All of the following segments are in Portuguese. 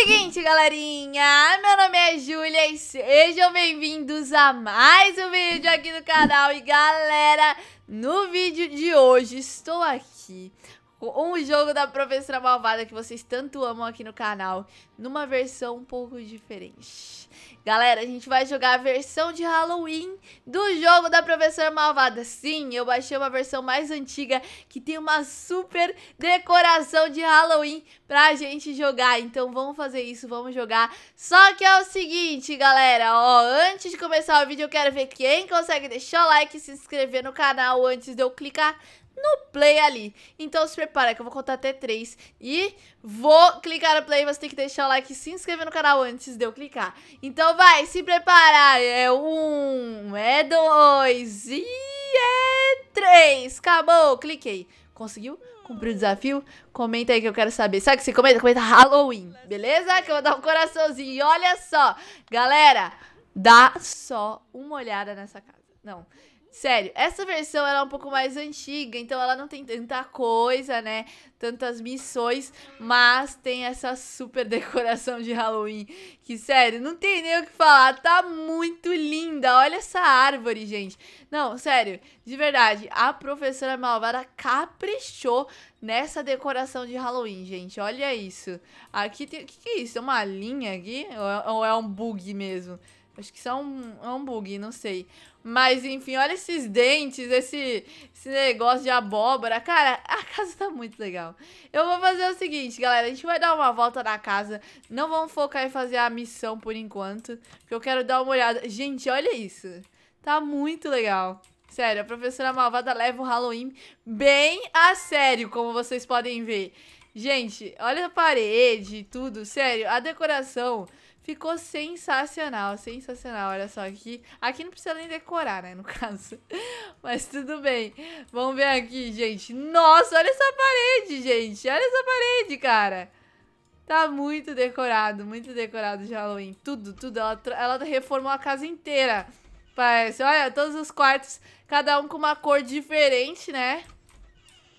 Seguinte, galerinha, meu nome é Júlia e sejam bem-vindos a mais um vídeo aqui no canal. E galera, no vídeo de hoje estou aqui com o jogo da Professora Malvada que vocês tanto amam aqui no canal, numa versão um pouco diferente. Galera, a gente vai jogar a versão de Halloween do jogo da Professora Malvada. Sim, eu baixei uma versão mais antiga que tem uma super decoração de Halloween pra gente jogar. Então vamos fazer isso, vamos jogar. Só que é o seguinte, galera, ó, antes de começar o vídeo eu quero ver quem consegue deixar o like e se inscrever no canal antes de eu clicar no play ali. Então se prepara que eu vou contar até 3 e vou clicar no play. Você tem que deixar o like e se inscrever no canal antes de eu clicar. Então vai, se prepara. É um, é dois e é três. Acabou, cliquei. Conseguiu? Cumpriu o desafio? Comenta aí que eu quero saber. Sabe o que você comenta? Comenta Halloween, beleza? Que eu vou dar um coraçãozinho. E olha só, galera, dá só uma olhada nessa casa. Não, Sério, essa versão ela é um pouco mais antiga, então ela não tem tanta coisa, né? Tantas missões, mas tem essa super decoração de Halloween. Que, sério, não tem nem o que falar. Tá muito linda. Olha essa árvore, gente. Não, sério, de verdade, a professora malvada caprichou nessa decoração de Halloween, gente. Olha isso. Aqui tem. O que, que é isso? É uma linha aqui? Ou é, ou é um bug mesmo? Acho que só é um, é um bug, não sei. Mas, enfim, olha esses dentes, esse, esse negócio de abóbora. Cara, a casa tá muito legal. Eu vou fazer o seguinte, galera. A gente vai dar uma volta na casa. Não vamos focar em fazer a missão por enquanto. Porque eu quero dar uma olhada. Gente, olha isso. Tá muito legal. Sério, a professora malvada leva o Halloween bem a sério, como vocês podem ver. Gente, olha a parede e tudo. Sério, a decoração... Ficou sensacional, sensacional. Olha só aqui. Aqui não precisa nem decorar, né, no caso. Mas tudo bem. Vamos ver aqui, gente. Nossa, olha essa parede, gente. Olha essa parede, cara. Tá muito decorado, muito decorado de Halloween. Tudo, tudo. Ela, ela reformou a casa inteira. Parece. Olha, todos os quartos, cada um com uma cor diferente, né?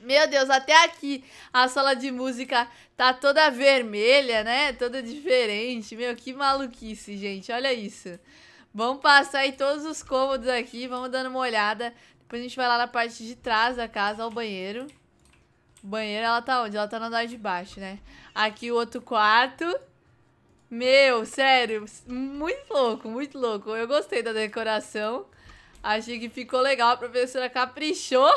Meu Deus, até aqui a sala de música tá toda vermelha, né? Toda diferente. Meu, que maluquice, gente. Olha isso. Vamos passar aí todos os cômodos aqui, vamos dando uma olhada. Depois a gente vai lá na parte de trás da casa, ao banheiro. O banheiro, ela tá onde? Ela tá no andar de baixo, né? Aqui o outro quarto. Meu, sério, muito louco, muito louco. Eu gostei da decoração. Achei que ficou legal, a professora caprichou.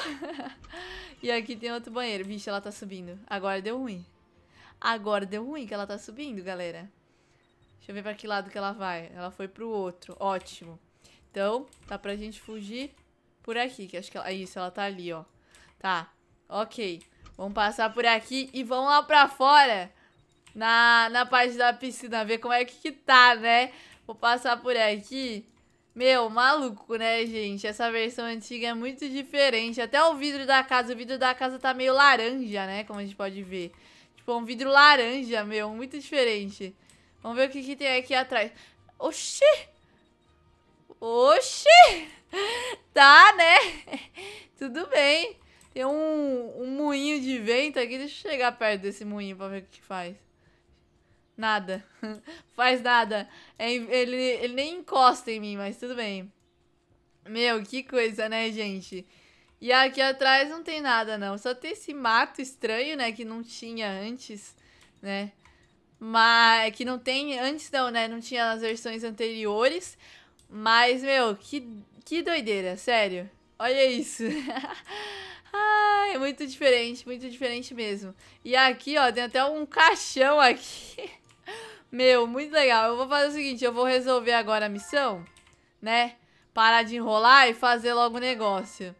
e aqui tem outro banheiro. Vixe, ela tá subindo. Agora deu ruim. Agora deu ruim que ela tá subindo, galera. Deixa eu ver pra que lado que ela vai. Ela foi pro outro. Ótimo. Então, tá pra gente fugir por aqui. Que acho que ela... Isso, ela tá ali, ó. Tá. Ok. Vamos passar por aqui e vamos lá pra fora. Na, na parte da piscina. Ver como é que, que tá, né? Vou passar por aqui. Meu, maluco, né, gente? Essa versão antiga é muito diferente. Até o vidro da casa, o vidro da casa tá meio laranja, né? Como a gente pode ver. Tipo, é um vidro laranja, meu, muito diferente. Vamos ver o que, que tem aqui atrás. Oxi! Oxi! Tá, né? Tudo bem. Tem um, um moinho de vento aqui. Deixa eu chegar perto desse moinho pra ver o que, que faz. Nada. Faz nada. É, ele, ele nem encosta em mim, mas tudo bem. Meu, que coisa, né, gente? E aqui atrás não tem nada, não. Só tem esse mato estranho, né, que não tinha antes, né? Mas é que não tem antes não, né? Não tinha nas versões anteriores. Mas, meu, que, que doideira, sério. Olha isso. Ai, é muito diferente, muito diferente mesmo. E aqui, ó, tem até um caixão aqui. Meu, muito legal. Eu vou fazer o seguinte, eu vou resolver agora a missão, né? Parar de enrolar e fazer logo o negócio.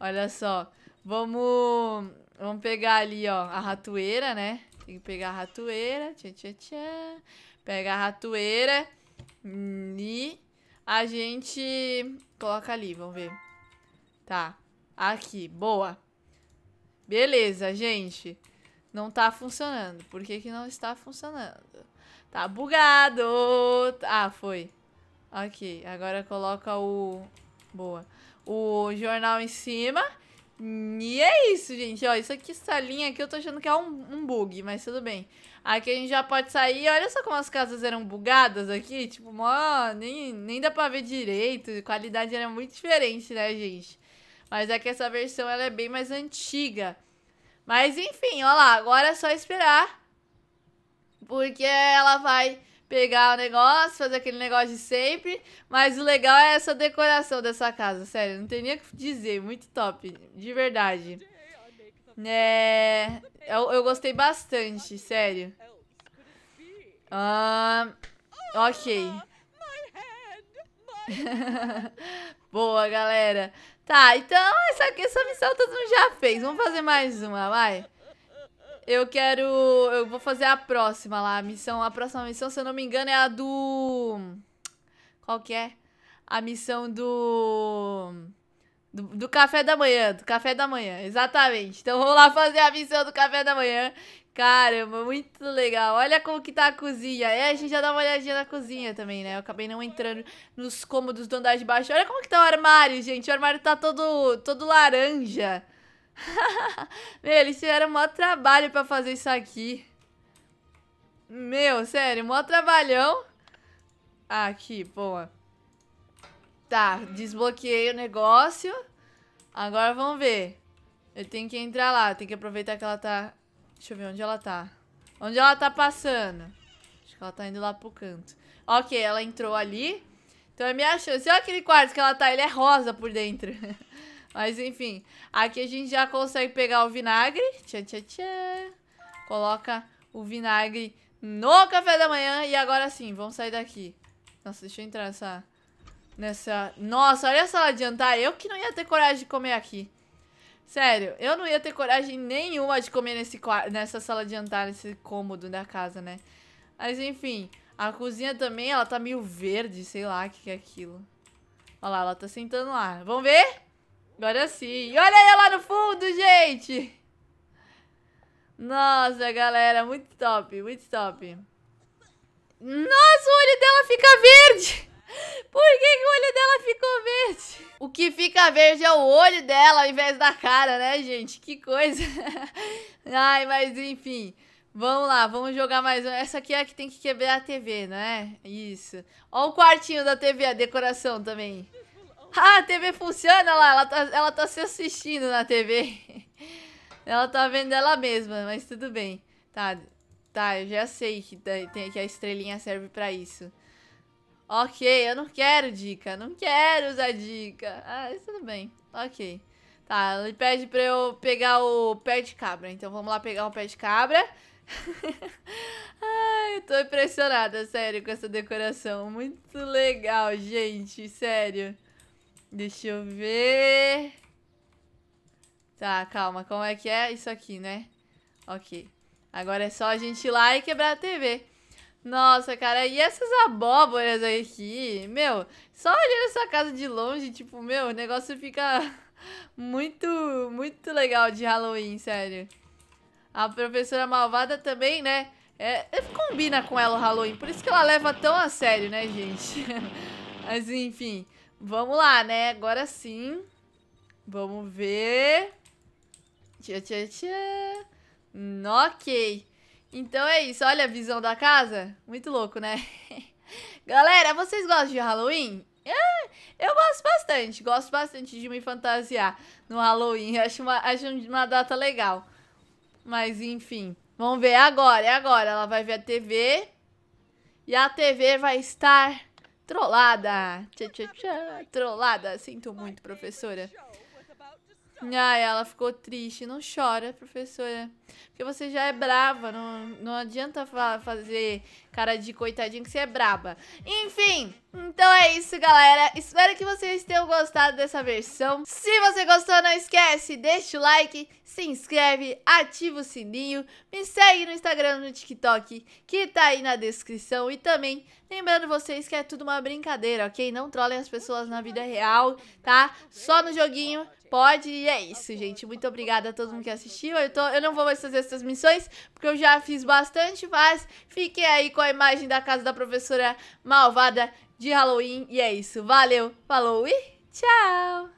Olha só. Vamos... Vamos pegar ali, ó, a ratoeira, né? Tem que pegar a ratoeira. Tchã, tchã, tchã. Pega a ratoeira. E a gente coloca ali, vamos ver. Tá. Aqui, boa. Beleza, gente. Não tá funcionando. Por que que não está funcionando? Tá bugado. Ah, foi. Ok, agora coloca o... Boa. O jornal em cima. E é isso, gente. Ó, isso aqui, essa linha aqui, eu tô achando que é um, um bug, mas tudo bem. Aqui a gente já pode sair. Olha só como as casas eram bugadas aqui. Tipo, mó, nem, nem dá pra ver direito. A qualidade era muito diferente, né, gente? Mas é que essa versão, ela é bem mais antiga. Mas, enfim, ó lá. Agora é só esperar porque ela vai pegar o negócio, fazer aquele negócio de sempre. Mas o legal é essa decoração dessa casa, sério. Não tem nem o que dizer. Muito top, de verdade. É, eu, eu gostei bastante, sério. Ah, ok. Boa, galera. Tá, então essa, essa missão todo mundo já fez. Vamos fazer mais uma, vai. Eu quero. Eu vou fazer a próxima lá. A missão. A próxima missão, se eu não me engano, é a do. Qual que é? A missão do. Do, do café da manhã, do café da manhã, exatamente. Então vamos lá fazer a missão do café da manhã. Caramba, muito legal. Olha como que tá a cozinha. É, a gente já dá uma olhadinha na cozinha também, né? Eu acabei não entrando nos cômodos do andar de baixo. Olha como que tá o armário, gente. O armário tá todo, todo laranja. Meu, eles tiveram maior trabalho pra fazer isso aqui. Meu, sério, maior trabalhão. Ah, aqui, boa. Tá, desbloqueei o negócio. Agora vamos ver. Eu tenho que entrar lá, tenho que aproveitar que ela tá... Deixa eu ver onde ela tá. Onde ela tá passando. Acho que ela tá indo lá pro canto. Ok, ela entrou ali. Então é minha chance. Olha aquele quarto que ela tá, ele é rosa por dentro. Mas enfim, aqui a gente já consegue pegar o vinagre. Tchã, tchã, tchã. Coloca o vinagre no café da manhã. E agora sim, vamos sair daqui. Nossa, deixa eu entrar nessa... Nessa... Nossa, olha essa sala de jantar. Eu que não ia ter coragem de comer aqui. Sério, eu não ia ter coragem nenhuma de comer nesse, nessa sala de jantar, nesse cômodo da casa, né? Mas enfim, a cozinha também, ela tá meio verde, sei lá o que, que é aquilo. Olha lá, ela tá sentando lá. Vamos ver? Agora sim. Olha aí lá no fundo, gente! Nossa, galera, muito top, muito top. Nossa, o olho dela fica verde! Por que, que o olho dela ficou verde? O que fica verde é o olho dela ao invés da cara, né, gente? Que coisa. Ai, mas enfim. Vamos lá, vamos jogar mais um. Essa aqui é a que tem que quebrar a TV, não é? Isso. Ó o quartinho da TV, a decoração também. Ah, a TV funciona lá. Ela tá, ela tá se assistindo na TV. Ela tá vendo ela mesma, mas tudo bem. Tá, tá, eu já sei que, tem, que a estrelinha serve pra isso. Ok, eu não quero dica. Não quero usar dica. Ah, tudo bem. Ok. Tá, ele pede pra eu pegar o pé de cabra. Então vamos lá pegar um pé de cabra. Ai, eu tô impressionada, sério, com essa decoração. Muito legal, gente. Sério. Deixa eu ver. Tá, calma. Como é que é isso aqui, né? Ok. Agora é só a gente ir lá e quebrar a TV. Nossa, cara, e essas abóboras aqui? Meu, só olhando essa casa de longe, tipo, meu, o negócio fica muito, muito legal de Halloween, sério. A professora malvada também, né? É, é, combina com ela o Halloween, por isso que ela leva tão a sério, né, gente? Mas enfim, Vamos lá, né? Agora sim. Vamos ver. Tchê, tchê, tchê. Ok. Então é isso. Olha a visão da casa. Muito louco, né? Galera, vocês gostam de Halloween? É, eu gosto bastante. Gosto bastante de me fantasiar no Halloween. Acho uma, acho uma data legal. Mas, enfim. Vamos ver. agora, é agora. Ela vai ver a TV. E a TV vai estar Trollada! tchau, tchau, tchau, Trollada, sinto muito, professora. Ai, ela ficou triste. Não chora, professora. Porque você já é brava. Não, não adianta fa fazer cara de coitadinho que você é braba. Enfim, então é isso, galera. Espero que vocês tenham gostado dessa versão. Se você gostou, não esquece, deixa o like, se inscreve, ativa o sininho, me segue no Instagram, no TikTok, que tá aí na descrição e também Lembrando vocês que é tudo uma brincadeira, ok? Não trolem as pessoas na vida real, tá? Só no joguinho pode e é isso, gente. Muito obrigada a todo mundo que assistiu. Eu, tô, eu não vou mais fazer essas missões, porque eu já fiz bastante, mas fiquem aí com a imagem da casa da professora malvada de Halloween. E é isso. Valeu, falou e tchau!